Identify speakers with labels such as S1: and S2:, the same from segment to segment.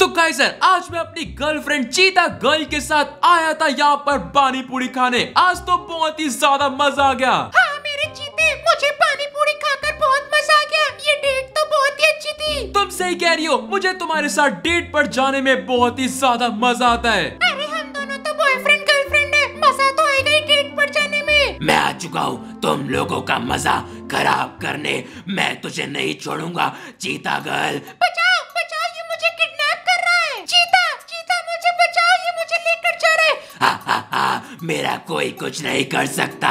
S1: तो guys sir आज मैं अपनी गर्लफ्रेंड चीता गर्ल के साथ आया था यहाँ पर पानी पूरी खाने आज तो बहुत ही ज्यादा मजा आ गया
S2: हाँ मेरे चीते मुझे पानी पूरी खाकर बहुत मजा आ गया ये डेट तो बहुत ही अच्छी थी तुम सही कह रही हो मुझे
S1: तुम्हारे साथ डेट
S3: पर जाने में बहुत ही ज्यादा मजा आता है
S2: अरे हम दोनों तो बॉयफ्रेंड गर्लफ्रेंड है मजा तो आएगा ही डेट पर जाने में मैं आ
S3: चुका हूँ तुम लोगों का मजा खराब करने मैं तुझे नहीं छोड़ूंगा चीता गर्ल
S2: बचाओ बचाओ
S3: मेरा कोई कुछ नहीं कर सकता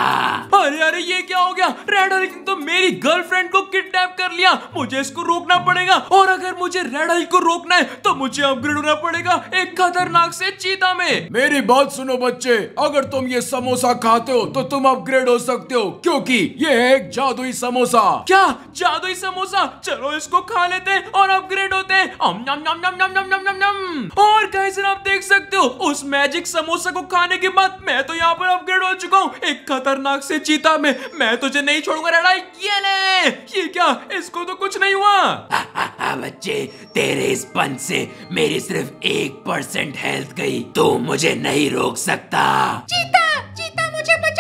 S3: अरे अरे ये क्या
S1: हो गया रेड हल्क ने तो मेरी गर्लफ्रेंड को किडनैप कर लिया मुझे इसको रोकना पड़ेगा और अगर मुझे रेड हल्क को रोकना है तो मुझे अपग्रेड होना पड़ेगा एक खतरनाक से चीता में
S4: मेरी बात सुनो बच्चे अगर तुम ये समोसा खाते हो तो तुम अपग्रेड हो सकते हो क्योंकि ये है एक जादुई समोसा क्या
S1: जादुई समोसा चलो इसको खा लेते हैं और अपग्रेड होते हैं और कैसे आप देख सकते हो उस मैजिक समोसा को खाने के की बात मैं तो यहाँ पर अपग्रेड हो चुका हूँ एक खतरनाक से चीता में मैं तुझे नहीं छोड़ूंगा रेडा ये ले
S3: ये क्या इसको तो कुछ नहीं हुआ बच्चे तेरे इस पंच से मेरी सिर्फ एक परसेंट हेल्थ गई तू मुझे नहीं रोक सकता चीता
S1: चीता मुझे बचा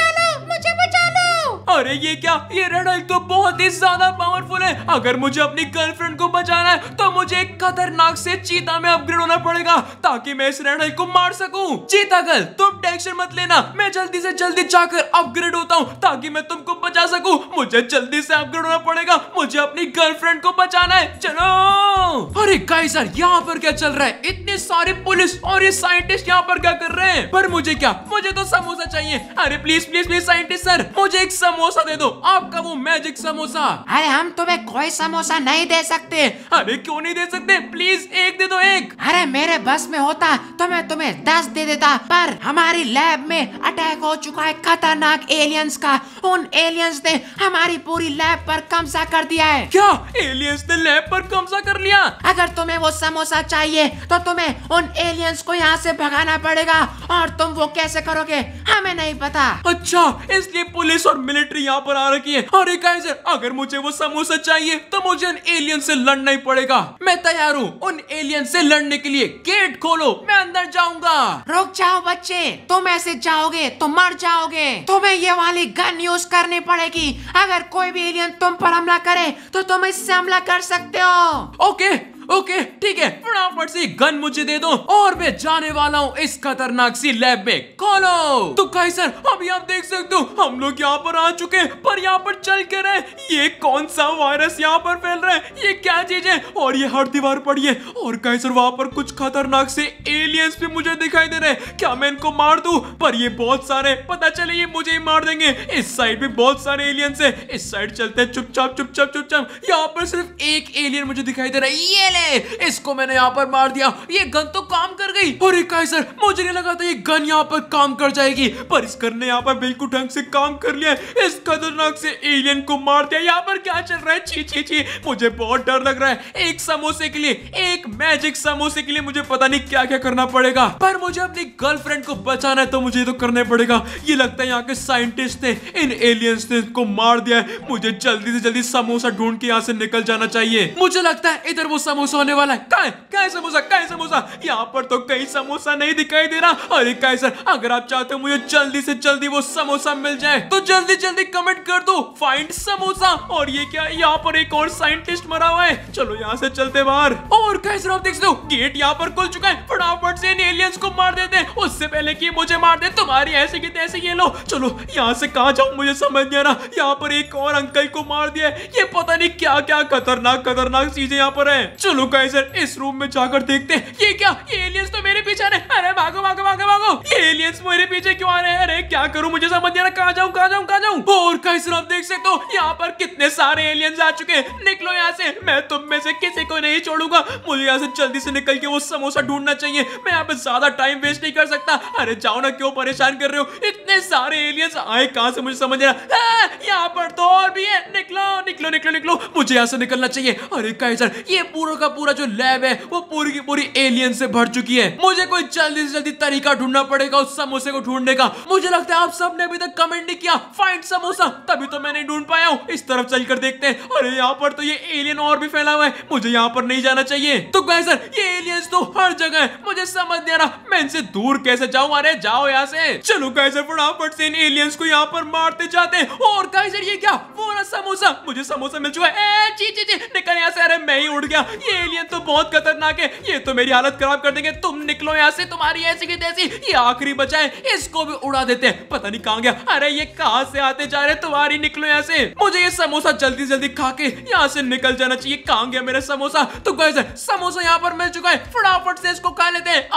S1: अरे ये क्या ये रेडल तो बहुत ही ज्यादा पावरफुल है अगर मुझे अपनी गर्लफ्रेंड को बचाना है तो मुझे एक खतरनाक से चीता में अपग्रेड होना पड़ेगा ताकि मैं इस रेडल को मार सकूं चीता गर्ल तुम टेंशन मत लेना मैं जल्दी से जल्दी जाकर अपग्रेड होता हूँ ताकि मैं तुमको बचा सकूँ मुझे जल्दी से अपग्रेड होना पड़ेगा मुझे अपनी गर्लफ्रेंड को बचाना है चलो अरे गाइस सर यहाँ पर क्या चल रहा है इतने सारे पुलिस और ये साइंटिस्ट यहाँ पर क्या कर रहे हैं पर मुझे क्या मुझे तो समोसा चाहिए अरे please please please scientist sir मुझे एक समोसा समोसा दे दो आपका वो मैजिक समोसा अरे
S2: हम तुम्हें कोई समोसा नहीं दे सकते अरे क्यों नहीं दे सकते प्लीज एक दे दो एक अरे मेरे बस में होता तो मैं तुम्हें दस दे देता पर हमारी लैब में अटैक हो चुका है खतरनाक एलियंस का उन एलियंस ने हमारी पूरी लैब पर कब्जा कर दिया है क्या
S1: एलियंस ने लैब पर कब्जा कर लिया
S2: अगर तुम्हें वो समोसा चाहिए तो तुम्हें उन एलियंस को यहाँ से भगाना पड़ेगा और तुम वो कैसे करोगे हमें नहीं पता
S1: अच्छा इसलिए पुलिस और मिलिट्री मिलिट्री यहाँ पर आ रखी है अरे कैसे अगर मुझे वो समोसा चाहिए तो मुझे उन एलियन से लड़ना ही पड़ेगा मैं तैयार हूँ उन एलियन से लड़ने के लिए गेट खोलो मैं अंदर जाऊंगा
S2: रुक जाओ बच्चे तुम ऐसे जाओगे तो मर जाओगे तुम्हें ये वाली गन यूज करनी पड़ेगी अगर कोई भी एलियन तुम पर हमला करे तो तुम इससे हमला कर सकते हो ओके ओके ठीक है
S1: फटाफट से गन मुझे दे दो और मैं जाने वाला हूँ इस खतरनाक सी लैब में खोलो तो कहीं सर अभी आप देख सकते हो हम लोग यहाँ पर आ चुके पर यहाँ पर चल के रहे ये कौन सा वायरस यहाँ पर फैल रहा है ये क्या चीज है और ये हर दीवार पड़ी है और कहीं सर वहां पर कुछ खतरनाक से एलियंस भी मुझे दिखाई दे रहे हैं क्या मैं इनको मार दू पर ये बहुत सारे पता चले ये मुझे ही मार देंगे इस साइड भी बहुत सारे एलियंस है इस साइड चलते हैं चुपचाप चुपचाप चुपचाप यहाँ पर सिर्फ एक एलियन मुझे दिखाई दे रहा है ये ये इसको मैंने यहाँ पर मार दिया ये गन तो काम कर गई और एक सर मुझे नहीं लगा था ये गन यहाँ पर काम कर जाएगी पर इस गन ने यहाँ पर बिल्कुल ढंग से काम कर लिया इस खतरनाक से एलियन को मार दिया यहाँ पर क्या चल रहा है ची ची ची मुझे बहुत डर लग रहा है एक समोसे के लिए एक मैजिक समोसे के लिए मुझे पता नहीं क्या क्या करना पड़ेगा पर मुझे अपनी गर्लफ्रेंड को बचाना है तो मुझे तो करना पड़ेगा ये लगता है यहाँ के साइंटिस्ट ने इन एलियंस ने इसको मार दिया है मुझे जल्दी से जल्दी समोसा ढूंढ के यहाँ से निकल जाना चाहिए मुझे लगता है इधर वो समोसा समोसा होने वाला है कहा है कहा है समोसा कहा है समोसा यहाँ पर तो कहीं समोसा नहीं दिखाई दे रहा अरे काय सर अगर आप चाहते हो मुझे जल्दी से जल्दी वो समोसा मिल जाए तो जल्दी जल्दी कमेंट कर दो फाइंड समोसा और ये क्या यहाँ पर एक और साइंटिस्ट मरा हुआ है चलो यहाँ से चलते बाहर और काय सर आप देख सकते हो गेट यहाँ पर खुल चुका है फटाफट से इन एलियंस को मार देते हैं उससे पहले की मुझे मार दे तुम्हारी ऐसे की तैसे ये लो चलो यहाँ से कहा जाऊँ मुझे समझ नहीं आ रहा यहाँ पर एक और अंकल को मार दिया ये पता नहीं क्या क्या खतरनाक खतरनाक चीजें यहाँ पर है चलो सर इस रूम में जाकर देखते हैं ये क्या ये एलियंस तो मेरे पीछे आ रहे अरे भागो भागो भागो भागो ये एलियंस मेरे पीछे क्यों आ रहे हैं अरे क्या करूं मुझे समझ नहीं आ रहा कहां जाऊं कहां जाऊं कहां जाऊं और कहीं आप देख सकते हो यहाँ पर कितने सारे एलियंस आ चुके हैं निकलो यहाँ से मैं तुम में से किसी को नहीं छोड़ूंगा मुझे यहाँ से जल्दी से निकल के वो समोसा ढूंढना चाहिए मैं यहाँ पे ज्यादा टाइम वेस्ट नहीं कर सकता अरे जाओ ना क्यों परेशान कर रहे हो इतने सारे एलियंस आए कहाँ से मुझे समझ आ रहा हाँ, यहाँ पर तो और भी है निकलो निकलो निकलो निकलो मुझे यहाँ से निकलना चाहिए अरे कहीं ये पूरा का पूरा जो लैब है वो पूरी की पूरी एलियन से भर चुकी है मुझे कोई जल्दी से जल्दी तरीका ढूंढना पड़ेगा उस समोसे को ढूंढने का मुझे लगता है आप सब ने अभी तक कमेंट नहीं किया फाइंड समोसा तभी तो मैं नहीं ढूंढ पाया हूँ इस तरफ चल कर देखते हैं अरे यहाँ पर तो ये एलियन और भी फैला हुआ है मुझे यहाँ पर नहीं जाना चाहिए तो गए सर ये एलियंस तो हर जगह है मुझे समझ नहीं आ रहा मैं इनसे दूर कैसे जाऊँ अरे जाओ यहाँ से चलो गए सर फटाफट से इन एलियंस को यहाँ पर मारते जाते और गए सर ये क्या वो ना समोसा मुझे समोसा मिल चुका है ए, जी जी जी निकल यहाँ से अरे मैं ही उड़ गया ये ये एलियन तो बहुत खतरनाक है ये तो मेरी हालत खराब कर देंगे तुम निकलो यहाँ से तुम्हारी ऐसी की तैसी ये आखिरी बचाए इसको भी उड़ा देते हैं पता नहीं कहाँ गया अरे ये कहाँ से आते जा रहे तुम्हारी निकलो यहाँ से मुझे ये समोसा जल्दी जल्दी खा के यहाँ से निकल जाना चाहिए कहाँ गया मेरा समोसा तो कैसे समोसा यहाँ पर मिल चुका है फटाफट से इसको खा लेते हैं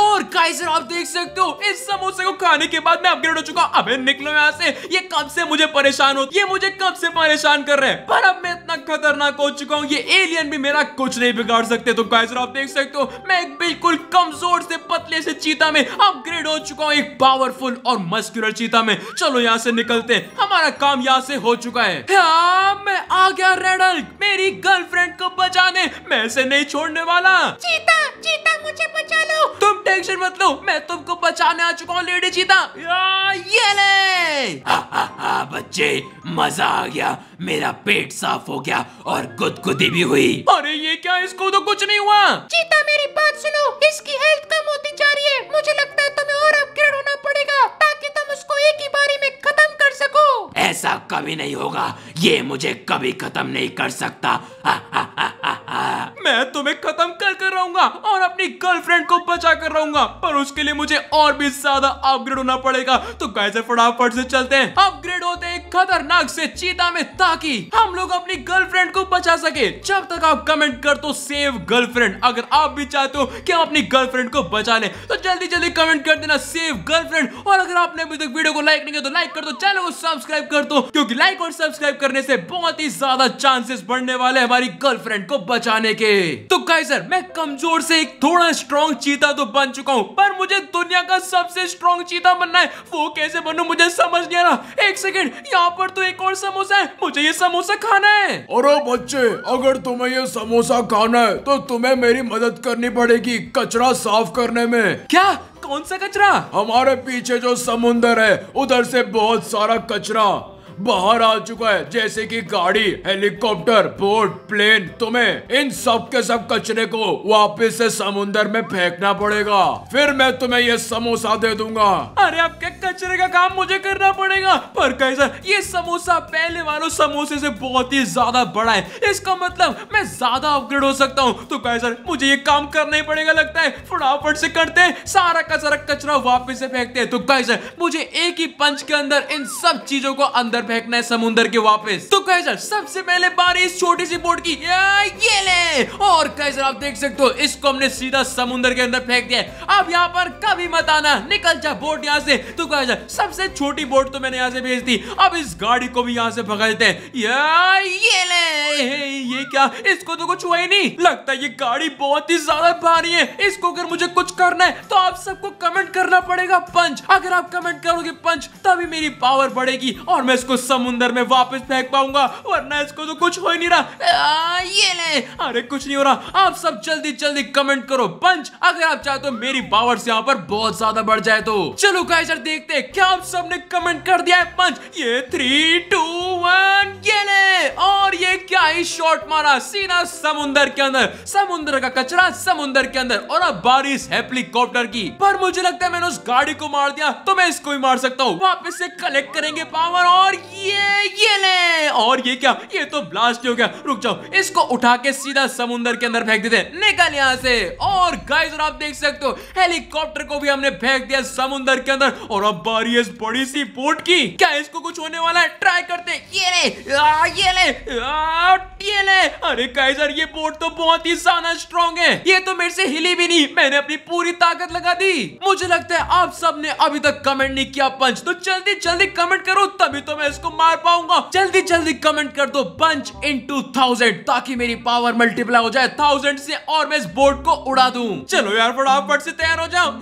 S1: और गाइजर आप देख सकते हो इस समोसे को खाने के बाद मैं अपग्रेड हो चुका अबे निकलो यहाँ से ये कब से मुझे परेशान हो ये मुझे कब से परेशान कर रहे हैं पर अब मैं इतना खतरनाक हो चुका चुका हूँ ये एलियन भी मेरा कुछ नहीं बिगाड़ सकते तो गाइजर आप देख सकते हो मैं एक बिल्कुल कमजोर से पतले से चीता में अपग्रेड हो चुका हूँ एक पावरफुल और मस्कुलर चीता में चलो यहाँ से निकलते हमारा काम यहाँ से हो चुका है हाँ, मैं आ गया रेडल मेरी गर्लफ्रेंड को बचाने मैं ऐसे नहीं छोड़ने वाला चीता चीता मुझे बचा लो तुम टेंशन मत लो मैं तुमको बचाने आ चुका हूँ लेडी चीता ये ले
S3: हा, हा, हा, बच्चे मजा आ गया मेरा पेट साफ हो गया और गुद खुदखुदी भी हुई अरे ये क्या इसको तो कुछ नहीं हुआ
S2: चीता मेरी बात सुनो इसकी हेल्थ कम होती जा रही है मुझे लगता है तुम्हें और अपग्रेड होना पड़ेगा ताकि तुम उसको एक ही बारी में खत्म कर सको ऐसा
S3: कभी नहीं होगा ये मुझे कभी खत्म नहीं कर सकता
S2: मैं तुम्हें खत्म
S1: कर कर रहूंगा और अपनी गर्लफ्रेंड को बचा कर रहूंगा पर उसके लिए मुझे और भी ज्यादा अपग्रेड होना पड़ेगा तो कैसे फटाफट से चलते हैं अपग्रेड होते हैं खतरनाक से चीता में ताकि हम लोग अपनी गर्लफ्रेंड को बचा सके जब तक आप कमेंट कर तो सेव गर्लफ्रेंड अगर आप भी चाहते हो कि आप अपनी गर्लफ्रेंड को बचा ले तो जल्दी जल्दी कमेंट कर देना सेव गर्लफ्रेंड और अगर आपने अभी तो तक तो वीडियो को लाइक नहीं किया तो लाइक कर दो चैनल को सब्सक्राइब कर दो क्योंकि लाइक और सब्सक्राइब करने से बहुत ही ज्यादा चांसेस बढ़ने वाले हमारी गर्लफ्रेंड को बचाने के तो गाइस सर मैं कमजोर से एक थोड़ा स्ट्रॉन्ग चीता तो बन चुका हूँ पर मुझे दुनिया का सबसे स्ट्रॉन्ग चीता बनना है वो कैसे बनू मुझे समझ नहीं आ रहा एक सेकेंड यहाँ पर तो एक और समोसा है मुझे ये
S4: समोसा खाना है अरे बच्चे अगर तुम्हें ये समोसा खाना है तो तुम्हें मेरी मदद करनी पड़ेगी कचरा साफ करने में क्या कौन सा कचरा हमारे पीछे जो समुंदर है उधर से बहुत सारा कचरा बाहर आ चुका है जैसे कि गाड़ी हेलीकॉप्टर बोट प्लेन तुम्हें इन सब के सब कचरे को वापस से समुन्दर में फेंकना पड़ेगा फिर मैं तुम्हें ये समोसा दे दूंगा
S1: अरे आपके कचरे का काम मुझे करना पड़ेगा पर कैसा ये समोसा पहले वालों समोसे से बहुत ही ज्यादा बड़ा है इसका मतलब मैं ज्यादा अपग्रेड हो सकता हूँ तो कैसा मुझे ये काम करना ही पड़ेगा लगता है फटाफट से करते सारा का सारा कचरा वापिस से फेंकते हैं तो कैसर मुझे एक ही पंच के अंदर इन सब चीजों को अंदर फेंकना है समुन्द्र के वापस तो कैसर सबसे पहले बारी इस छोटी सी बोट की ये ले और कैसर आप देख सकते हो इसको हमने सीधा समुन्द्र के अंदर फेंक दिया अब यहाँ पर कभी मत आना निकल जा बोट यहाँ से तो कैसर सबसे छोटी बोट तो मैंने यहाँ से भेज दी अब इस गाड़ी को भी यहाँ से भगाते हैं ये ले ये क्या इसको तो कुछ हुआ ही नहीं लगता है ये गाड़ी बहुत ही ज्यादा भारी है इसको अगर मुझे कुछ करना है तो आप सबको कमेंट करना पड़ेगा पंच अगर आप कमेंट करोगे पंच तभी मेरी पावर बढ़ेगी और मैं इसको इसको समुंदर में वापस फेंक पाऊंगा वरना इसको तो कुछ हो ही नहीं रहा आ, ये ले अरे कुछ नहीं हो रहा आप सब जल्दी जल्दी कमेंट करो पंच अगर आप चाहते हो तो मेरी पावर से यहाँ पर बहुत ज्यादा बढ़ जाए तो चलो गाइस यार देखते हैं क्या आप सबने कमेंट कर दिया है पंच ये थ्री टू वन ये ले और ये क्या ही शॉट मारा सीना समुंदर के अंदर समुंदर का कचरा समुंदर के अंदर और अब बारिश हेलीकॉप्टर की पर मुझे लगता है मैंने उस गाड़ी को मार दिया तो मैं इसको भी मार सकता हूँ वापिस से कलेक्ट करेंगे पावर और ये ये ले और ये क्या ये तो ब्लास्ट हो गया रुक जाओ इसको उठा के सीधा समुंदर के अंदर फेंक देते हैं निकल यहाँ से और गाइस और आप देख सकते हो हेलीकॉप्टर को भी हमने फेंक दिया समुंदर के अंदर और अब बारी इस बड़ी सी बोट की क्या इसको कुछ होने वाला है ट्राई करते ये ले आ, ये ले आ, ये ले अरे काइजर ये बोट तो बहुत ही ज्यादा स्ट्रॉन्ग है ये तो मेरे से हिली भी नहीं मैंने अपनी पूरी ताकत लगा दी मुझे लगता है आप सबने अभी तक कमेंट नहीं किया पंच तो जल्दी जल्दी कमेंट करो तभी तो मैं इसको मार पाऊंगा जल्दी जल्दी कमेंट कर दो पंच इन टू थाउजेंड ताकि मेरी पावर मल्टीप्लाई हो जाए थाउजेंड से और मैं इस बोर्ड को उड़ा दू चलो यार फटाफट से तैयार हो जाओ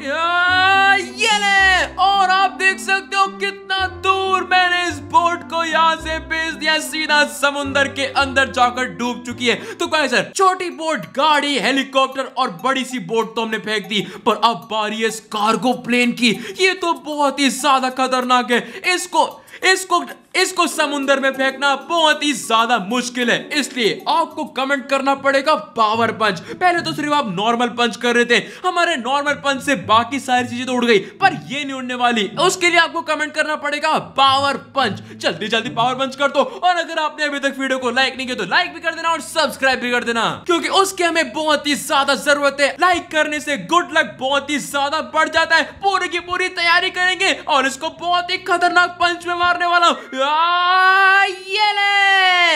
S1: ये ले और आप देख सकते हो कितना दूर मैंने इस बोर्ड को यहाँ से भेज दिया सीधा समुन्दर के अंदर जाकर डूब चुकी है तो कहा सर छोटी बोट गाड़ी हेलीकॉप्टर और बड़ी सी बोट तो हमने फेंक दी पर अब बारी कार्गो प्लेन की ये तो बहुत ही ज्यादा खतरनाक है इसको इसको इसको समुन्द्र में फेंकना बहुत ही ज्यादा मुश्किल है इसलिए आपको कमेंट करना पड़ेगा पावर पंच पहले तो सिर्फ आप नॉर्मल पंच कर रहे थे हमारे नॉर्मल पंच से बाकी सारी चीजें तो उड़ गई पर ये नहीं उड़ने वाली उसके लिए आपको कमेंट करना पड़ेगा पावर पंच जल्दी जल्दी पावर पंच कर दो और अगर आपने अभी तक वीडियो को लाइक नहीं किया तो लाइक भी कर देना और सब्सक्राइब भी कर देना क्योंकि उसके हमें बहुत ही ज्यादा जरूरत है लाइक करने से गुड लक बहुत ही ज्यादा बढ़ जाता है पूरी की पूरी तैयारी करेंगे और इसको बहुत ही खतरनाक पंच में मारने वाला हूँ हाँ,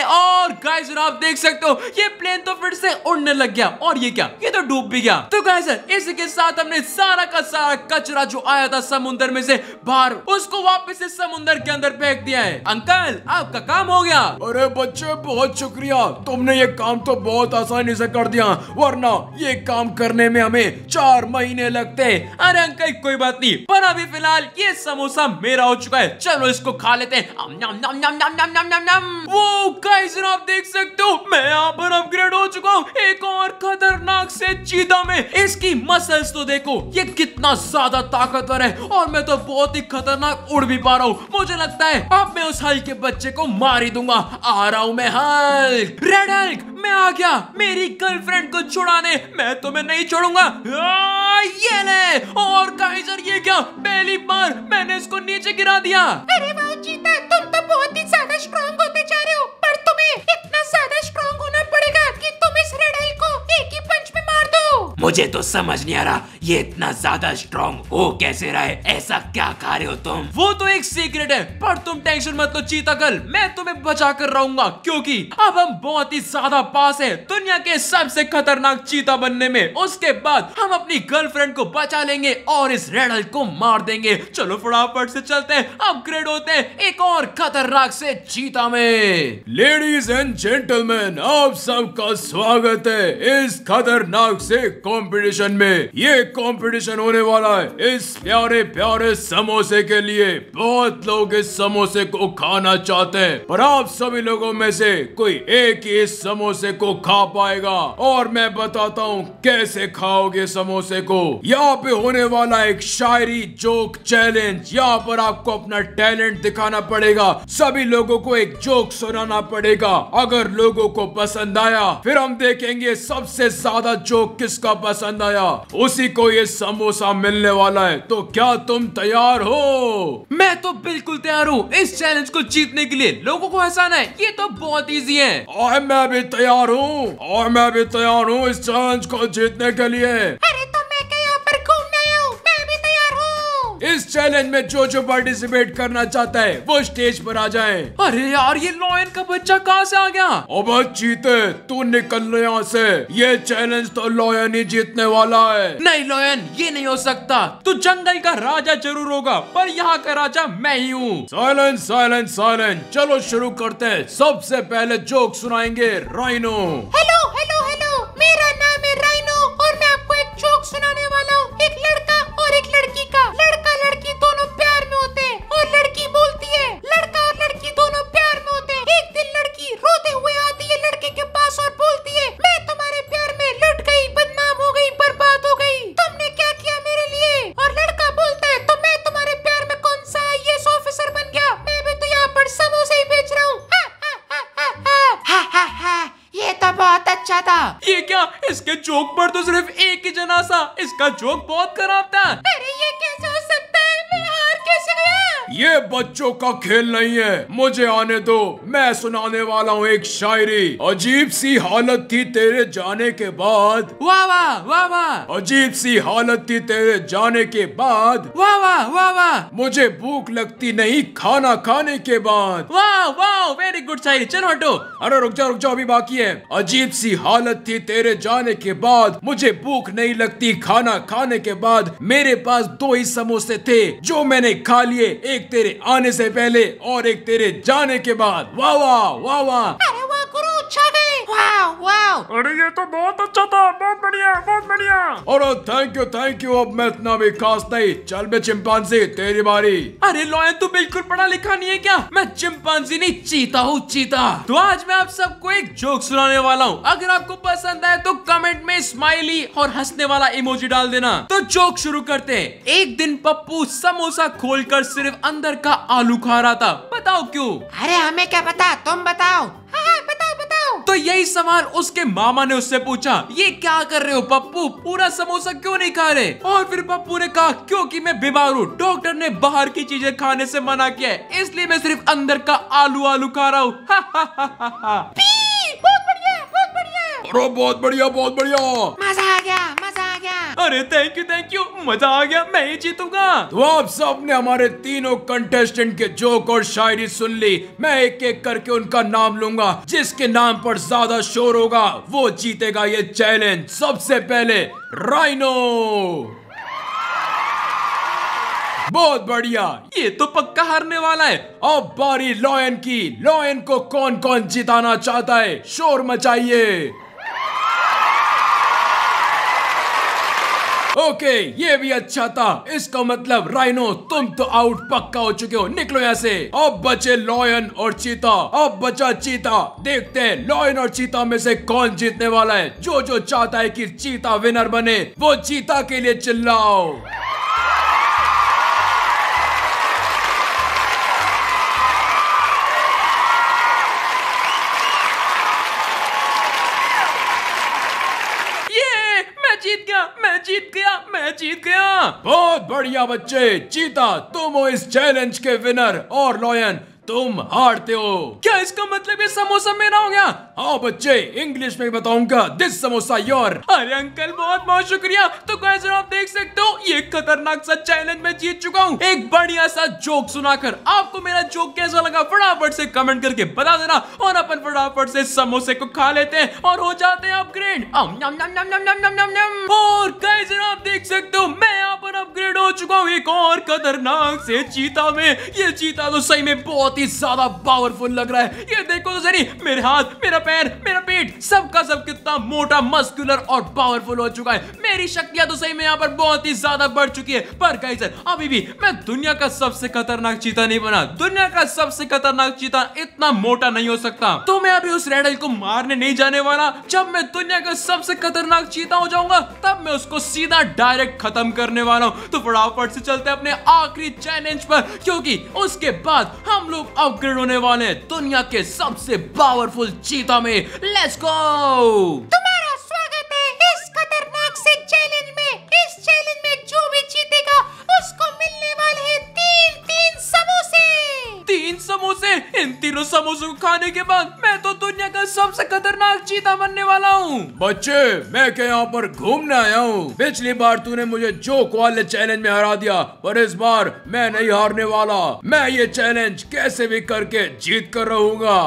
S1: और आप देख सकते हो ये प्लेन तो फिर से उड़ने लग गया और ये क्या ये तो डूब भी गया तो गाइस इसके साथ हमने सारा का सारा कचरा जो आया था समुन्द्र में से बाहर उसको वापस इस समुन्द्र के अंदर फेंक दिया है अंकल आपका काम हो गया
S4: अरे बच्चे बहुत शुक्रिया तुमने ये काम तो बहुत आसानी से कर दिया वरना ये काम करने में हमें चार महीने लगते अरे अंकल कोई बात नहीं पर अभी फिलहाल
S1: ये समोसा मेरा हो चुका है चलो इसको खा लेते हैं वो गाइस आप देख सकते हो मैं यहाँ पर अपग्रेड हो चुका हूँ एक और खतरनाक से चीता में इसकी मसल्स तो देखो ये कितना ज्यादा ताकतवर है और मैं तो बहुत ही खतरनाक उड़ भी पा रहा हूँ मुझे लगता है अब मैं उस हल्के बच्चे को मार ही दूंगा आ रहा हूँ मैं हल्क रेड हल्क मैं आ गया मेरी गर्लफ्रेंड को छुड़ाने मैं तुम्हें नहीं छोड़ूंगा ये ले और ये क्या पहली बार मैंने इसको नीचे गिरा दिया
S2: अरे वाह चीता तुम बहुत ही ज्यादा स्ट्रांग होते जा रहे हो पर तुम्हें इतना ज्यादा स्ट्रांग होना पड़ेगा कि तुम इस रेड एक ही पंच में मार दो मुझे
S3: तो समझ नहीं आ रहा ये इतना ज्यादा स्ट्रॉन्ग हो कैसे रहा है ऐसा क्या खा रहे हो तुम
S1: वो तो एक सीक्रेट है पर तुम टेंशन मत लो चीता कल मैं तुम्हें बचा कर रहूंगा क्योंकि अब हम बहुत ही ज्यादा पास है दुनिया के सबसे खतरनाक चीता बनने में उसके बाद हम अपनी गर्लफ्रेंड को बचा लेंगे और इस रेडल को मार देंगे चलो फटाफट से चलते हैं अपग्रेड होते हैं एक और खतरनाक से चीता में
S4: लेडीज एंड जेंटलमैन आप सबका स्वागत है इस खतरनाक से कंपटीशन में ये कंपटीशन होने वाला है इस प्यारे प्यारे समोसे के लिए बहुत लोग इस समोसे को खाना चाहते हैं पर आप सभी लोगों में से कोई एक ही इस समोसे को खा पाएगा और मैं बताता हूँ कैसे खाओगे समोसे को यहाँ पे होने वाला एक शायरी जोक चैलेंज यहाँ पर आपको अपना टैलेंट दिखाना पड़ेगा सभी लोगों को एक जोक सुनाना पड़ेगा अगर लोगों को पसंद आया फिर हम देखेंगे सब सबसे ज्यादा जो किसका पसंद आया उसी को ये समोसा मिलने वाला है तो क्या तुम तैयार हो मैं तो बिल्कुल तैयार हूँ इस चैलेंज को जीतने के लिए लोगों को हंसाना है ये तो बहुत इजी है और मैं भी तैयार हूँ और मैं भी तैयार हूँ इस चैलेंज को जीतने के लिए अरे तो इस चैलेंज में जो जो पार्टिसिपेट करना चाहता है वो स्टेज पर आ जाए अरे यार ये लॉयन का बच्चा कहाँ से आ गया अब जीते तू निकल लो यहाँ से ये चैलेंज तो लॉयन ही जीतने वाला है नहीं लॉयन ये नहीं हो सकता तू जंगल का राजा जरूर होगा
S1: पर यहाँ का राजा
S4: मैं ही हूँ साइलेंस साइलेंस साइलेंस चलो शुरू करते हैं सबसे पहले जोक सुनाएंगे राइनो
S2: हेलो
S1: जोक पर तो सिर्फ एक ही जना सा इसका जोक बहुत खराब था
S4: बच्चों का खेल नहीं है मुझे आने दो मैं सुनाने वाला हूँ एक शायरी अजीब सी हालत थी तेरे जाने के बाद
S2: वाह वाह
S1: वाह वाह
S4: अजीब सी हालत थी तेरे जाने के बाद वाह वाह वाह वाह मुझे भूख लगती नहीं खाना खाने के बाद वाह वाह वेरी गुड शायरी चलो हटो अरे रुक जाओ रुक जाओ अभी बाकी है अजीब सी हालत थी तेरे जाने के बाद मुझे भूख नहीं लगती खाना खाने के बाद मेरे पास दो ही समोसे थे जो मैंने खा लिए एक तेरे आने से पहले और एक तेरे जाने के बाद वाह वाह वाह वाह
S2: अरे वाह गुरु अच्छा गए अरे ये तो बहुत अच्छा था बहुत बढ़िया बहुत बढ़िया
S4: और थैंक यू थैंक यू अब मैं इतना भी खास नहीं चल बे चिंपांजी तेरी बारी
S1: अरे लॉयन तू बिल्कुल पढ़ा लिखा नहीं है क्या मैं चिंपांजी नहीं चीता हूँ चीता तो आज मैं आप सबको एक जोक सुनाने वाला हूँ अगर आपको पसंद आए तो कमेंट में स्माइली और हंसने वाला इमोजी डाल देना तो जोक शुरू करते है एक दिन पप्पू समोसा खोल सिर्फ अंदर का आलू खा रहा था बताओ क्यूँ अरे हमें क्या पता तुम बताओ तो यही सवाल उसके मामा ने उससे पूछा ये क्या कर रहे हो पप्पू पूरा समोसा क्यों नहीं खा रहे और फिर पप्पू ने कहा क्योंकि मैं बीमार हूँ डॉक्टर ने बाहर की चीजें खाने से मना किया है इसलिए मैं सिर्फ अंदर का आलू आलू खा रहा हूँ
S4: बहुत बढ़िया बहुत बढ़िया बहुत बढ़िया
S2: मजा आ गया आ गया
S4: अरे थैंक यू थैंक यू मजा आ गया मैं ही जीतूंगा तो आप सब ने हमारे तीनों कंटेस्टेंट के जोक और शायरी सुन ली मैं एक एक करके उनका नाम लूंगा जिसके नाम पर ज्यादा शोर होगा वो जीतेगा ये चैलेंज सबसे पहले राइनो बहुत बढ़िया ये तो पक्का हारने वाला है अब बारी लॉयन की लॉयन को कौन कौन जिताना चाहता है शोर मचाइए ओके ये भी अच्छा था इसका मतलब राइनो तुम तो आउट पक्का हो चुके हो निकलो यहाँ से अब बचे लॉयन और चीता अब बचा चीता देखते हैं लॉयन और चीता में से कौन जीतने वाला है जो जो चाहता है कि चीता विनर बने वो चीता के लिए चिल्लाओ जीत गया बहुत बढ़िया बच्चे जीता तुम हो इस चैलेंज के विनर और लॉयन तुम हारते हो क्या इसका मतलब ये समोसा मेरा हो गया हाँ बच्चे इंग्लिश में बताऊंगा दिस समोसा योर अरे अंकल
S1: बहुत बहुत शुक्रिया तो कैसे आप देख सकते हो ये खतरनाक सा चैलेंज में जीत चुका हूँ एक बढ़िया सा जोक सुनाकर आपको मेरा जोक कैसा लगा फटाफट से कमेंट करके बता देना और अपन फटाफट से समोसे को खा लेते हैं और हो जाते हैं अपग्रेड और कैसे आप देख सकते हो मैं यहाँ पर अपग्रेड हो चुका हूँ एक और खतरनाक से चीता में ये चीता तो सही में बहुत बहुत ही ज्यादा पावरफुल लग रहा है ये देखो तो सही मेरे हाथ मेरा पैर मेरा पेट सबका सब कितना मोटा मस्कुलर और पावरफुल हो चुका है मेरी शक्तियां तो सही में यहाँ पर बहुत ही ज्यादा बढ़ चुकी है पर कहीं सर अभी भी मैं दुनिया का सबसे खतरनाक चीता नहीं बना दुनिया का सबसे खतरनाक चीता इतना मोटा नहीं हो सकता तो मैं अभी उस रेडल को मारने नहीं जाने वाला जब मैं दुनिया का सबसे खतरनाक चीता हो जाऊंगा तब मैं उसको सीधा डायरेक्ट खत्म करने वाला हूँ तो फटाफट से चलते अपने आखिरी चैलेंज पर क्योंकि उसके बाद हम लोग अपग्रेड होने वाले दुनिया के सबसे पावरफुल चीता में लेट्स गो इन तीनों समोसों को खाने के बाद मैं तो दुनिया का सबसे खतरनाक चीता बनने वाला हूँ
S4: बच्चे मैं क्या यहाँ पर घूमने आया हूँ पिछली बार तूने मुझे जोक वाले चैलेंज में हरा दिया पर इस बार मैं नहीं हारने वाला मैं ये चैलेंज कैसे भी करके जीत कर रहूंगा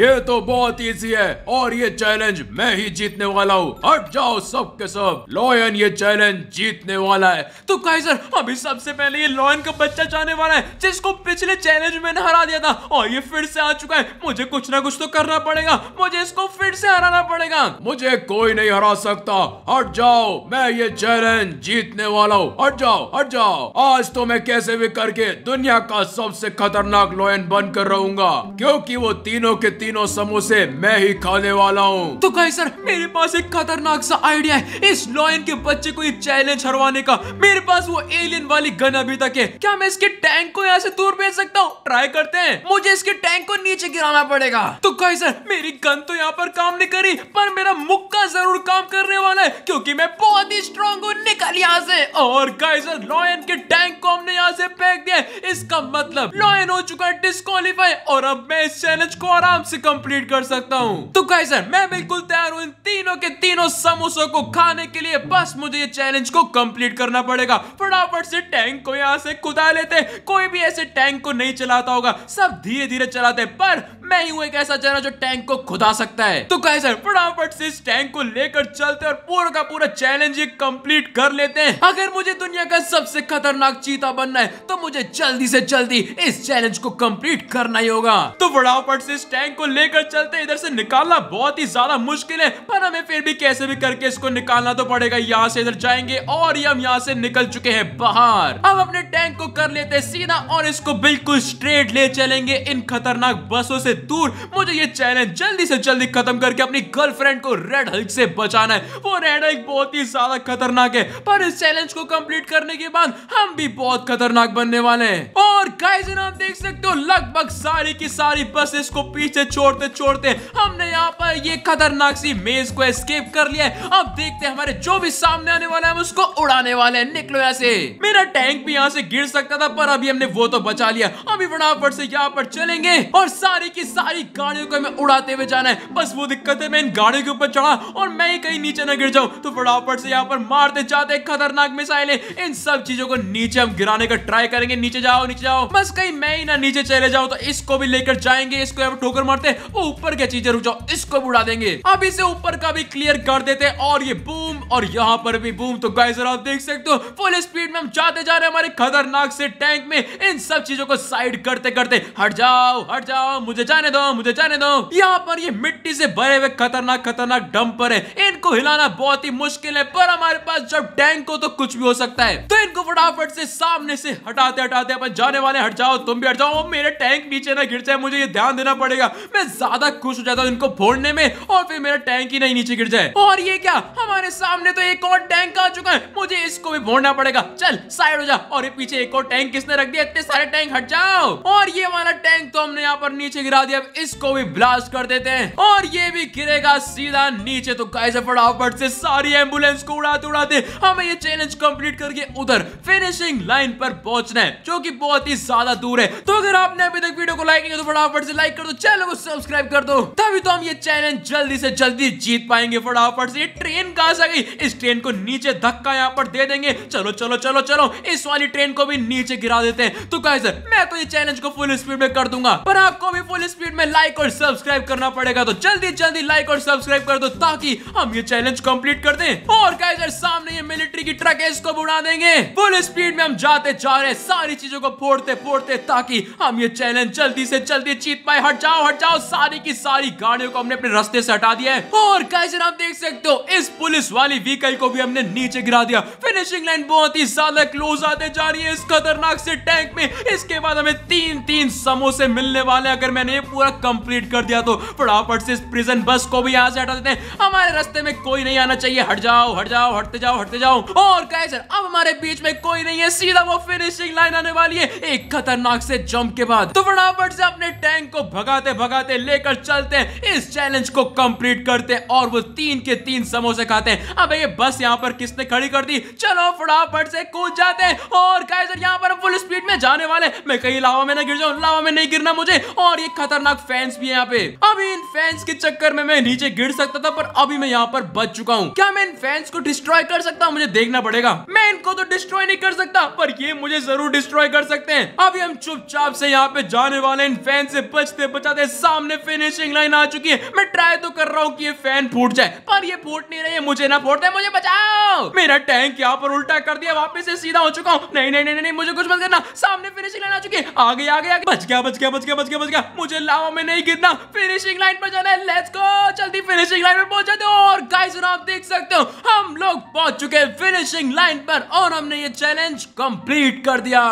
S4: ये तो बहुत इजी है और ये चैलेंज मैं ही जीतने वाला हूँ हट जाओ सब के सब लॉयन ये चैलेंज जीतने वाला है तो कैसर अभी सबसे पहले ये लॉयन का बच्चा जाने वाला है जिसको पिछले चैलेंज
S1: में हरा दिया था और ये फिर से आ चुका है मुझे कुछ ना कुछ तो करना पड़ेगा मुझे इसको फिर से हराना
S4: पड़ेगा मुझे कोई नहीं हरा सकता हट जाओ मैं ये चैलेंज जीतने वाला हूँ हट जाओ हट जाओ आज तो मैं कैसे भी करके दुनिया का सबसे खतरनाक लॉयन बनकर रहूंगा क्योंकि वो तीनों के तीन तीनों समोसे मैं ही खाने वाला हूँ तो कहीं सर मेरे पास एक खतरनाक सा आइडिया है इस लॉयन के बच्चे को ये चैलेंज हरवाने
S1: का मेरे पास वो एलियन वाली गन अभी तक है क्या मैं इसके टैंक को यहाँ से दूर भेज सकता हूँ ट्राई करते हैं मुझे इसके टैंक को नीचे गिराना पड़ेगा तो कहीं सर मेरी गन तो यहाँ पर काम नहीं करी पर मेरा मुक्का जरूर काम करने वाला है क्योंकि मैं बहुत ही स्ट्रॉन्ग हूँ निकल यहाँ से और कहीं सर लॉयन के टैंक को हमने यहाँ से फेंक दिया इसका मतलब लॉयन हो चुका है डिस्कालीफाई और अब मैं इस चैलेंज को आराम से कंप्लीट कर सकता हूँ तो गाइस मैं बिल्कुल तैयार हूँ इन तीनों के तीनों समोसों को खाने के लिए बस मुझे ये चैलेंज को कंप्लीट करना पड़ेगा फटाफट से टैंक को यहाँ से खुदा लेते कोई भी ऐसे टैंक को नहीं चलाता होगा सब धीरे धीरे चलाते पर मैं ही हूँ एक ऐसा जना जो टैंक को खुदा सकता है तो गाइस फटाफट से इस टैंक को लेकर चलते और पूरा का पूरा चैलेंज ये कंप्लीट कर लेते हैं अगर मुझे दुनिया का सबसे खतरनाक चीता बनना है तो मुझे जल्दी से जल्दी इस चैलेंज को कंप्लीट करना ही होगा तो फटाफट से इस टैंक को लेकर चलते इधर से निकालना बहुत ही ज्यादा मुश्किल है पर हमें फिर भी कैसे भी करके इसको निकालना तो पड़ेगा यहाँ से इधर जाएंगे और हम यहाँ से निकल चुके हैं बाहर अब अपने टैंक को कर लेते हैं सीधा और इसको बिल्कुल स्ट्रेट ले चलेंगे इन खतरनाक बसों से दूर मुझे ये चैलेंज जल्दी से जल्दी खत्म करके अपनी गर्लफ्रेंड को रेड हल्क से बचाना है वो रेड हल्क बहुत ही ज्यादा खतरनाक है पर इस चैलेंज को कम्प्लीट करने के बाद हम भी बहुत खतरनाक बनने वाले हैं और गाइस आप देख सकते हो लगभग सारी की सारी बसेस को पीछे छोड़ते छोड़ते हमने यहाँ पर ये खतरनाक सी मेज को एस्केप कर लिया है अब देखते हैं हमारे जो भी सामने आने वाला है हम उसको उड़ाने वाले हैं निकलो यहाँ से मेरा टैंक भी यहाँ से गिर सकता था पर अभी हमने वो तो बचा लिया अभी फटाफट से यहाँ पर चलेंगे और सारी की सारी गाड़ियों को हमें उड़ाते हुए जाना है बस वो दिक्कत है मैं इन गाड़ियों के ऊपर चढ़ा और मैं ही कहीं नीचे न गिर जाऊँ तो फटाफट से यहाँ पर मारते जाते खतरनाक मिसाइलें इन सब चीजों को नीचे हम गिराने का ट्राई करेंगे नीचे जाओ नीचे जाओ बस कहीं मैं ही ना नीचे चले जाओ तो इसको भी लेकर जाएंगे इसको ठोकर मार पड़ते वो ऊपर की चीजें रुक जाओ इसको बुढ़ा देंगे अब इसे ऊपर का भी क्लियर कर देते और ये बू और यहाँ पर भी बूम तो गाइजर आप देख सकते हो फुल स्पीड में हम जाते जा रहे हैं हमारे खतरनाक से टैंक में इन सब चीजों को साइड करते करते हट जाओ हट जाओ मुझे जाने दो मुझे जाने दो यहाँ पर ये मिट्टी से भरे हुए खतरनाक खतरनाक डंपर है इनको हिलाना बहुत ही मुश्किल है पर हमारे पास जब टैंक हो तो कुछ भी हो सकता है तो इनको फटाफट से सामने से हटाते हटाते अपन जाने वाले हट जाओ तुम भी हट जाओ मेरे टैंक नीचे ना गिर जाए मुझे ये ध्यान देना पड़ेगा मैं ज्यादा खुश हो जाता हूँ इनको फोड़ने में और फिर मेरा टैंक ही नहीं नीचे गिर जाए और ये क्या हमारे सामने सामने तो एक और टैंक आ चुका है मुझे इसको भी भोड़ना पड़ेगा चल साइड हो जा और ये पीछे एक और टैंक किसने रख दिया इतने सारे टैंक हट जाओ और ये वाला टैंक तो हमने यहाँ पर नीचे गिरा दिया इसको भी ब्लास्ट कर देते हैं और ये भी गिरेगा सीधा नीचे तो कैसे फटाफट से सारी एम्बुलेंस को उड़ाते उड़ाते हमें ये चैलेंज कंप्लीट करके उधर फिनिशिंग लाइन पर पहुंचना है जो कि बहुत ही ज्यादा दूर है तो अगर आपने अभी तक वीडियो को लाइक नहीं तो फटाफट से लाइक कर दो चैनल को सब्सक्राइब कर दो तभी तो हम ये चैलेंज जल्दी से जल्दी जीत पाएंगे फटाफट से ट्रेन कहा से गई इस ट्रेन को नीचे धक्का यहाँ पर दे देंगे चलो चलो चलो चलो इस वाली ट्रेन को भी नीचे गिरा देते हैं तो गाइस मैं तो ये चैलेंज को फुल स्पीड में कर दूंगा पर आपको भी फुल स्पीड में लाइक और सब्सक्राइब करना पड़ेगा तो जल्दी जल्दी लाइक और सब्सक्राइब कर दो ताकि हम ये चैलेंज कम्प्लीट कर दे और गाइस सामने ये मिलिट्री की ट्रक है इसको उड़ा देंगे फुल स्पीड में हम जाते जा रहे सारी चीजों को फोड़ते फोड़ते ताकि हम ये चैलेंज जल्दी से जल्दी जीत पाए हट जाओ हट जाओ सारी की सारी गाड़ियों को हमने अपने रास्ते से हटा दिया है और कैसे आप देख सकते हो इस पुलिस वाली व्हीकल को भी हमने नीचे गिरा दिया फिनिशिंग लाइन बहुत ही ज्यादा क्लोज आते जा रही है इस खतरनाक से टैंक में इसके बाद हमें तीन तीन समोसे मिलने वाले अगर मैंने ये पूरा कंप्लीट कर दिया तो फटाफट से इस प्रिजन बस को भी यहाँ से हटा देते हैं हमारे रास्ते में कोई नहीं आना चाहिए हट जाओ हट जाओ हटते जाओ हटते जाओ और सर अब हमारे बीच में कोई नहीं है सीधा वो फिनिशिंग लाइन आने वाली है एक खतरनाक से जंप के बाद तो फटाफट से अपने टैंक को भगाते भगाते लेकर चलते हैं इस चैलेंज को कंप्लीट करते हैं और वो तीन के तीन समोसे खाते हैं अबे हाँ ये बस यहाँ पर किसने खड़ी कर दी चलो फटाफट से कूद जाते हैं और गाइस यहाँ पर फुल स्पीड में जाने वाले मैं कहीं लावा में ना गिर जाऊँ लावा में नहीं गिरना मुझे और ये खतरनाक फैंस भी है यहाँ पे अभी इन फैंस के चक्कर में मैं नीचे गिर सकता था पर अभी मैं यहाँ पर बच चुका हूँ क्या फैंस को डिस्ट्रॉय कर सकता हूँ मुझे देखना पड़ेगा मैं इनको तो डिस्ट्रॉय नहीं कर सकता पर ये मुझे जरूर डिस्ट्रॉय कर सकते हैं अभी हम चुपचाप से यहाँ पे जाने वाले इन फैन से बचते बचाते सामने फिनिशिंग लाइन आ चुकी है मैं ट्राई तो कर रहा हूँ की ये फैन फूट जाए पर ये फूट नहीं रहे मुझे ना फूटते मुझे बचाओ मेरा टैंक यहाँ पर उल्टा कर दिया वापिस से सीधा हो चुका हूँ नहीं नहीं नहीं नहीं मुझे कुछ मत करना सामने फिनिशिंग लाइन आ चुकी है आगे आगे आगे बच गया बच गया बच गया बच गया बच गया मुझे लावा में नहीं गिरना फिनिशिंग लाइन पर जाना है लेट्स गो जल्दी फिनिशिंग लाइन में पहुंचा दो और गाइस आप देख सकते हो हम लोग पहुंच चुके फिनिशिंग लाइन पर और हमने ये चैलेंज कंप्लीट कर दिया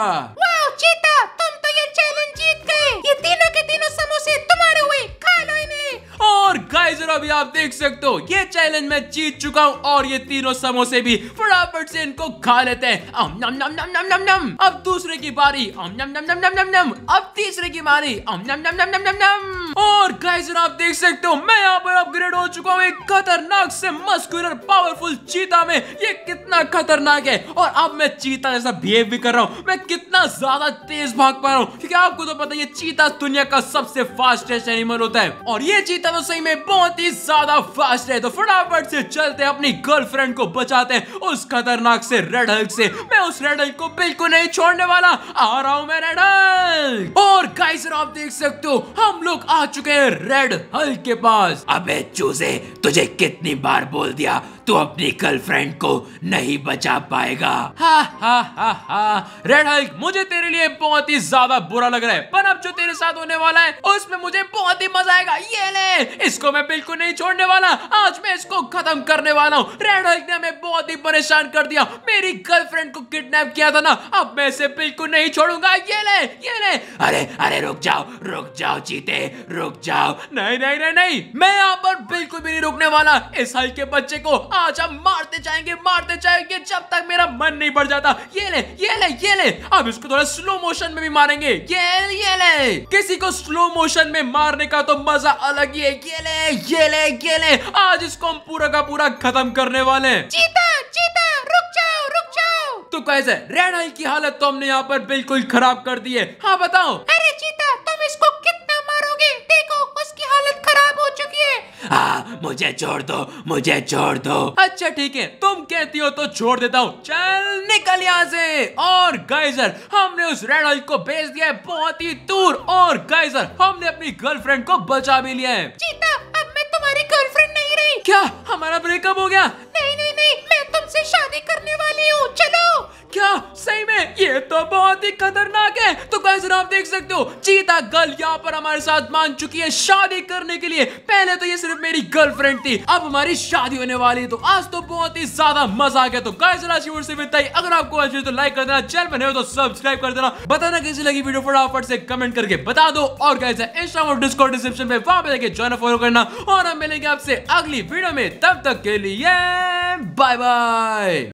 S2: चीता तुम तो ये चैलेंज जीत गए ये तीनों के तीनों समोसे तुम्हारे हुए खा लो इन्हें
S1: और गाइस और अभी आप देख सकते हो ये चैलेंज मैं जीत चुका हूँ और ये तीनों समोसे भी फटाफट से इनको खा लेते हैं अम नम नम नम नम नम नम अब दूसरे की बारी अम नम नम नम नम नम नम अब तीसरे की बारी अम नम नम नम नम नम नम और गाइस और आप देख सकते हो मैं यहाँ पर अपग्रेड हो चुका हूँ एक खतरनाक से मस्कुलर पावरफुल चीता में ये कितना खतरनाक है और अब मैं चीता जैसा बिहेव भी कर रहा हूँ मैं कितना ज्यादा तेज भाग पा रहा हूँ क्योंकि आपको तो पता है ये चीता दुनिया का सबसे फास्टेस्ट एनिमल होता है और ये चीता रहता है सही में बहुत ही ज्यादा फास्ट है तो फटाफट से चलते हैं अपनी गर्लफ्रेंड को बचाते हैं उस खतरनाक से रेड हल्क से मैं उस रेड हल्क को बिल्कुल नहीं छोड़ने वाला आ रहा हूं मैं रेड हल्क और गाइस
S3: आप देख सकते हो हम लोग आ चुके हैं रेड हल्क के पास अबे चूजे तुझे कितनी बार बोल दिया तो अपनी गर्लफ्रेंड को नहीं बचा पाएगा
S2: हा
S1: हा हा हा
S3: रेड हल्क मुझे तेरे लिए बहुत ही ज्यादा बुरा लग रहा है
S1: पर अब जो तेरे साथ होने वाला है उसमें मुझे बहुत ही मजा आएगा ये ले इसको मैं बिल्कुल नहीं छोड़ने वाला आज मैं इसको खत्म करने वाला हूँ रेड हल्क ने हमें बहुत ही परेशान कर दिया मेरी गर्लफ्रेंड को किडनेप किया था ना अब मैं इसे बिल्कुल नहीं छोड़ूंगा ये ले ये ले
S3: अरे अरे रुक जाओ रुक जाओ चीते रुक जाओ
S1: नहीं नहीं नहीं नहीं मैं यहाँ पर बिल्कुल भी नहीं रुकने वाला इस हल्के बच्चे को आज हम मारते जाएंगे मारते जाएंगे जब तक मेरा मन नहीं बढ़ जाता ये ले ये ले ये ले अब इसको थोड़ा स्लो मोशन में भी मारेंगे ये ये ले किसी को स्लो मोशन में मारने का तो मजा अलग ही है ये ले ये ले ये ले आज इसको हम पूरा का पूरा खत्म करने वाले
S2: चीता चीता रुक जाओ रुक जाओ
S1: तो कैसे रेड आई की हालत तो हमने यहाँ पर बिल्कुल खराब कर दी है हाँ बताओ
S2: अरे चीता तुम इसको कितना मारोगे देखो उसकी हालत खराब हो चुकी है
S3: आ, मुझे छोड़ दो मुझे छोड़ दो अच्छा ठीक है तुम कहती हो तो छोड़ देता हूँ
S2: चल निकल
S1: यहाँ से और गाइजर हमने उस रेड ऑयल को भेज दिया है बहुत ही दूर और गाइजर हमने अपनी गर्लफ्रेंड को बचा भी लिया है
S2: चीता अब मैं तुम्हारी गर्लफ्रेंड नहीं रही क्या हमारा ब्रेकअप हो गया नहीं नहीं नहीं मैं तुमसे शादी करने वाली हूँ चलो
S1: क्या सही में ये तो बहुत ही खतरनाक है तो कैसे आप देख सकते हो चीता गर्ल यहाँ पर हमारे साथ मान चुकी है शादी करने के लिए पहले तो ये सिर्फ मेरी गर्लफ्रेंड थी अब हमारी शादी होने वाली है तो आज तो बहुत ही ज्यादा मजा आ गया तो कैसे राशि से बताइए अगर आपको अच्छी तो लाइक कर देना चैनल बने हो तो सब्सक्राइब कर देना बताना कैसी लगी वीडियो फटाफट से कमेंट करके बता दो और कैसे इंस्टाग्राम और डिस्कॉर्ड डिस्क्रिप्शन में वहां पर जाके ज्वाइन फॉलो करना और हम मिलेंगे आपसे अगली वीडियो में तब तक के लिए बाय बाय